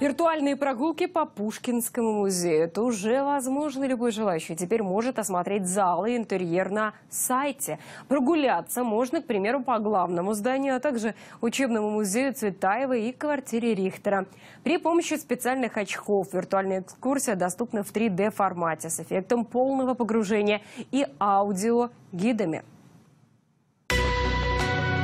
Виртуальные прогулки по Пушкинскому музею. Это уже возможно. Любой желающий теперь может осмотреть залы и интерьер на сайте. Прогуляться можно, к примеру, по главному зданию, а также учебному музею Цветаева и квартире Рихтера. При помощи специальных очков виртуальная экскурсия доступна в 3D-формате с эффектом полного погружения и аудиогидами.